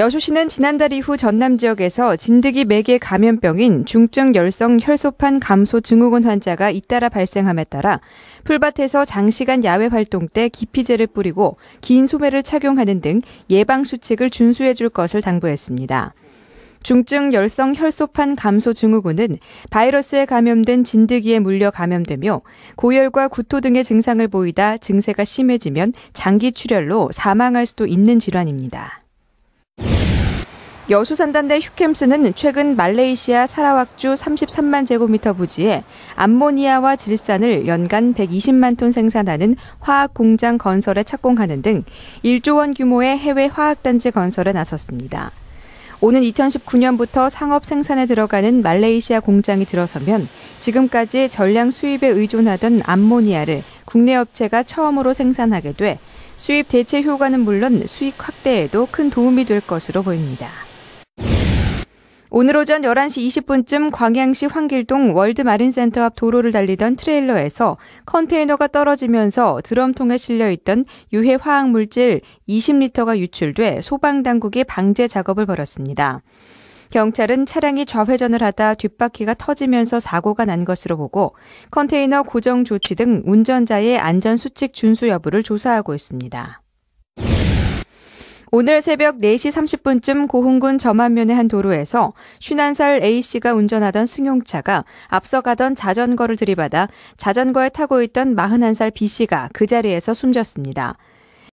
여수시는 지난달 이후 전남 지역에서 진드기 매개 감염병인 중증 열성 혈소판 감소 증후군 환자가 잇따라 발생함에 따라 풀밭에서 장시간 야외 활동 때 기피제를 뿌리고 긴 소매를 착용하는 등 예방 수칙을 준수해 줄 것을 당부했습니다. 중증 열성 혈소판 감소 증후군은 바이러스에 감염된 진드기에 물려 감염되며 고열과 구토 등의 증상을 보이다 증세가 심해지면 장기 출혈로 사망할 수도 있는 질환입니다. 여수산단대 휴캠스는 최근 말레이시아 사라왁주 33만 제곱미터 부지에 암모니아와 질산을 연간 120만 톤 생산하는 화학 공장 건설에 착공하는 등 1조 원 규모의 해외 화학단지 건설에 나섰습니다. 오는 2019년부터 상업 생산에 들어가는 말레이시아 공장이 들어서면 지금까지 전량 수입에 의존하던 암모니아를 국내 업체가 처음으로 생산하게 돼 수입 대체 효과는 물론 수익 확대에도 큰 도움이 될 것으로 보입니다. 오늘 오전 11시 20분쯤 광양시 황길동 월드마린센터 앞 도로를 달리던 트레일러에서 컨테이너가 떨어지면서 드럼통에 실려있던 유해 화학물질 20리터가 유출돼 소방당국이 방제 작업을 벌였습니다. 경찰은 차량이 좌회전을 하다 뒷바퀴가 터지면서 사고가 난 것으로 보고 컨테이너 고정 조치 등 운전자의 안전수칙 준수 여부를 조사하고 있습니다. 오늘 새벽 4시 30분쯤 고흥군 점안면의 한 도로에서 51살 A씨가 운전하던 승용차가 앞서가던 자전거를 들이받아 자전거에 타고 있던 41살 B씨가 그 자리에서 숨졌습니다.